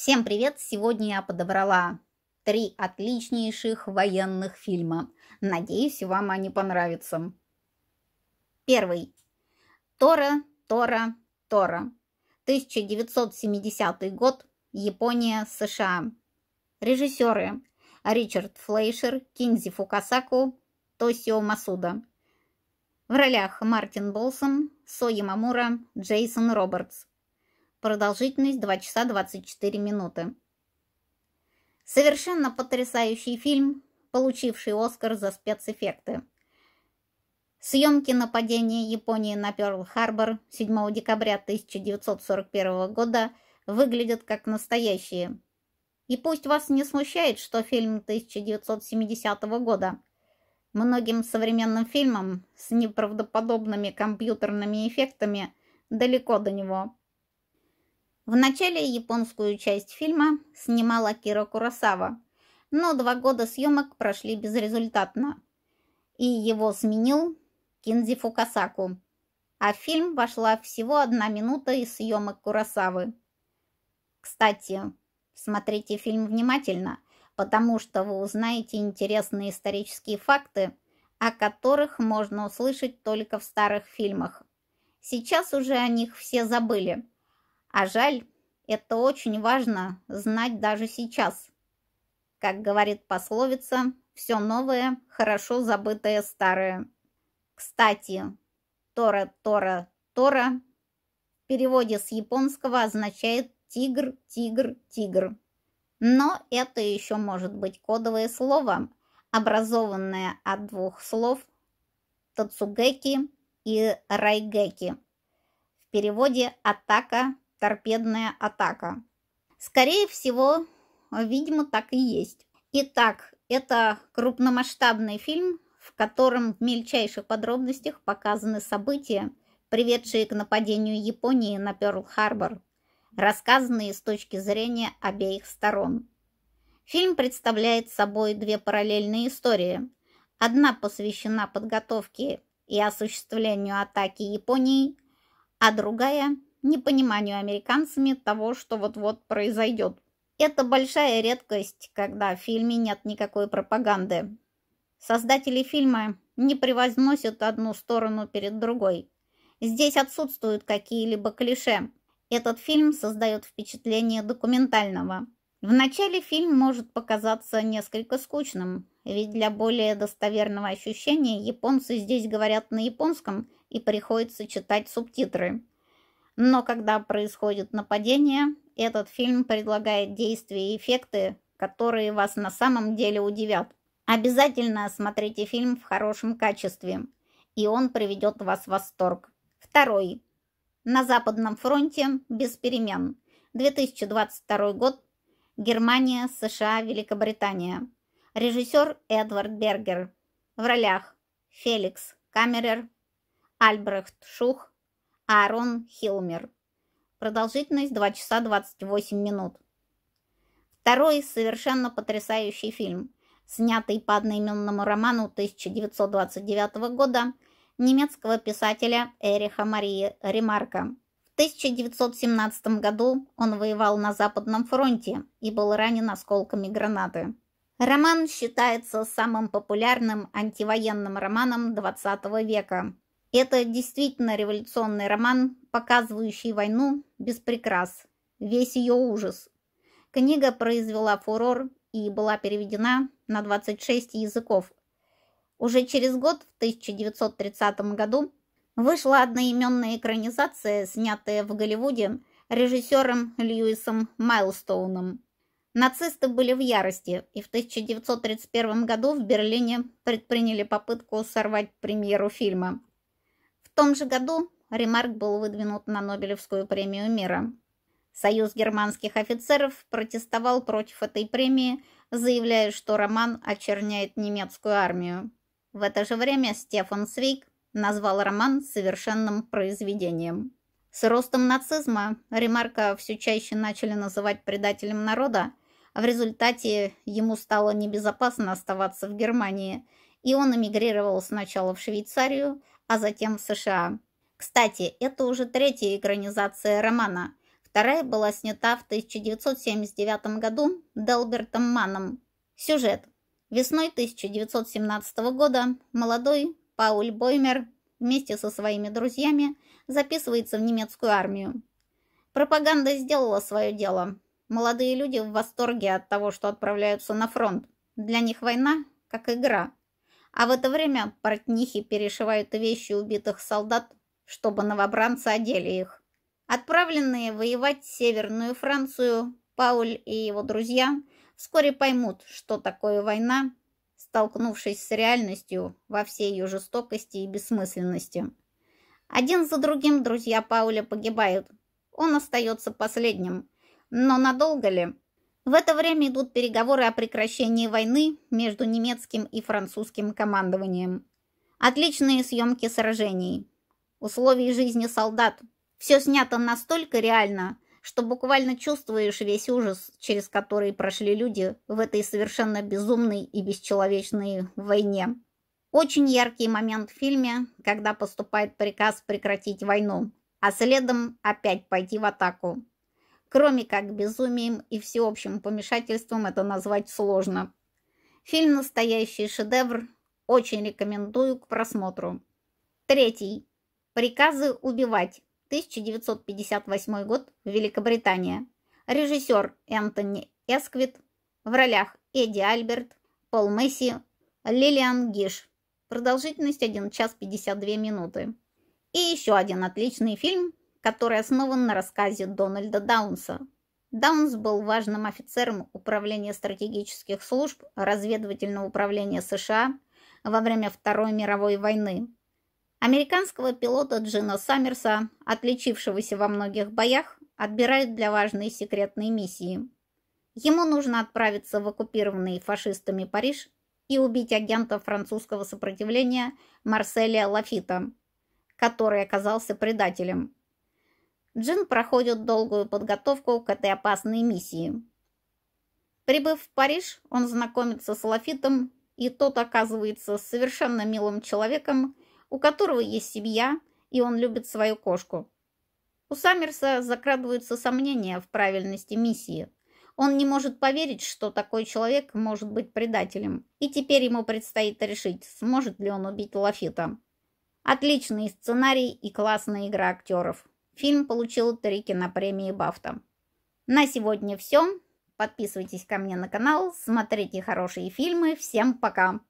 Всем привет! Сегодня я подобрала три отличнейших военных фильма. Надеюсь, вам они понравятся. Первый. Тора, Тора, Тора. 1970 год. Япония, США. Режиссеры. Ричард Флейшер, Кинзи Фукасаку, Тосио Масуда. В ролях Мартин Болсон, Со Ямамура, Джейсон Робертс. Продолжительность 2 часа 24 минуты. Совершенно потрясающий фильм, получивший Оскар за спецэффекты. Съемки нападения Японии на Перл-Харбор 7 декабря 1941 года выглядят как настоящие. И пусть вас не смущает, что фильм 1970 года. Многим современным фильмам с неправдоподобными компьютерными эффектами далеко до него. В начале японскую часть фильма снимала Кира Курасава, но два года съемок прошли безрезультатно, и его сменил Кинзи Фукасаку, а в фильм вошла всего одна минута из съемок Курасавы. Кстати, смотрите фильм внимательно, потому что вы узнаете интересные исторические факты, о которых можно услышать только в старых фильмах. Сейчас уже о них все забыли – а жаль, это очень важно знать даже сейчас. Как говорит пословица, все новое, хорошо забытое старое. Кстати, Тора, Тора, Тора в переводе с японского означает тигр, тигр, тигр. Но это еще может быть кодовое слово, образованное от двух слов «тацугеки» и «райгеки». В переводе «атака», торпедная атака. Скорее всего, видимо, так и есть. Итак, это крупномасштабный фильм, в котором в мельчайших подробностях показаны события, приведшие к нападению Японии на Перл-Харбор, рассказанные с точки зрения обеих сторон. Фильм представляет собой две параллельные истории. Одна посвящена подготовке и осуществлению атаки Японии, а другая – непониманию американцами того, что вот-вот произойдет. Это большая редкость, когда в фильме нет никакой пропаганды. Создатели фильма не превозносят одну сторону перед другой. Здесь отсутствуют какие-либо клише. Этот фильм создает впечатление документального. В начале фильм может показаться несколько скучным, ведь для более достоверного ощущения японцы здесь говорят на японском и приходится читать субтитры. Но когда происходит нападение, этот фильм предлагает действия и эффекты, которые вас на самом деле удивят. Обязательно смотрите фильм в хорошем качестве, и он приведет вас в восторг. Второй. На Западном фронте без перемен. 2022 год. Германия, США, Великобритания. Режиссер Эдвард Бергер. В ролях Феликс Камерер, Альбрехт Шух, Аарон Хилмер. Продолжительность 2 часа 28 минут. Второй совершенно потрясающий фильм, снятый по одноименному роману 1929 года немецкого писателя Эриха Марии Ремарка. В 1917 году он воевал на Западном фронте и был ранен осколками гранаты. Роман считается самым популярным антивоенным романом 20 века. Это действительно революционный роман, показывающий войну без прикрас, весь ее ужас. Книга произвела фурор и была переведена на 26 языков. Уже через год, в 1930 году, вышла одноименная экранизация, снятая в Голливуде режиссером Льюисом Майлстоуном. Нацисты были в ярости, и в 1931 году в Берлине предприняли попытку сорвать премьеру фильма – в том же году Ремарк был выдвинут на Нобелевскую премию мира. Союз германских офицеров протестовал против этой премии, заявляя, что роман очерняет немецкую армию. В это же время Стефан Свейк назвал роман совершенным произведением. С ростом нацизма Ремарка все чаще начали называть предателем народа, а в результате ему стало небезопасно оставаться в Германии, и он эмигрировал сначала в Швейцарию, а затем в США. Кстати, это уже третья экранизация романа. Вторая была снята в 1979 году Делбертом Манном. Сюжет. Весной 1917 года молодой Пауль Боймер вместе со своими друзьями записывается в немецкую армию. Пропаганда сделала свое дело. Молодые люди в восторге от того, что отправляются на фронт. Для них война как игра – а в это время портнихи перешивают вещи убитых солдат, чтобы новобранцы одели их. Отправленные воевать в Северную Францию, Пауль и его друзья вскоре поймут, что такое война, столкнувшись с реальностью во всей ее жестокости и бессмысленности. Один за другим друзья Пауля погибают. Он остается последним. Но надолго ли? В это время идут переговоры о прекращении войны между немецким и французским командованием. Отличные съемки сражений, условий жизни солдат. Все снято настолько реально, что буквально чувствуешь весь ужас, через который прошли люди в этой совершенно безумной и бесчеловечной войне. Очень яркий момент в фильме, когда поступает приказ прекратить войну, а следом опять пойти в атаку. Кроме как безумием и всеобщим помешательством это назвать сложно. Фильм «Настоящий шедевр» очень рекомендую к просмотру. Третий. «Приказы убивать». 1958 год, Великобритания. Режиссер Энтони Эсквит. В ролях Эдди Альберт, Пол Месси, Лилиан Гиш. Продолжительность 1 час 52 минуты. И еще один отличный фильм который основан на рассказе Дональда Даунса. Даунс был важным офицером Управления стратегических служб разведывательного управления США во время Второй мировой войны. Американского пилота Джина Саммерса, отличившегося во многих боях, отбирают для важной секретной миссии. Ему нужно отправиться в оккупированный фашистами Париж и убить агента французского сопротивления Марселя Лафита, который оказался предателем – Джин проходит долгую подготовку к этой опасной миссии. Прибыв в Париж, он знакомится с Лафитом, и тот оказывается совершенно милым человеком, у которого есть семья, и он любит свою кошку. У Саммерса закрадываются сомнения в правильности миссии. Он не может поверить, что такой человек может быть предателем, и теперь ему предстоит решить, сможет ли он убить Лафита. Отличный сценарий и классная игра актеров. Фильм получил три кинопремии Бафта. На сегодня все. Подписывайтесь ко мне на канал, смотрите хорошие фильмы. Всем пока!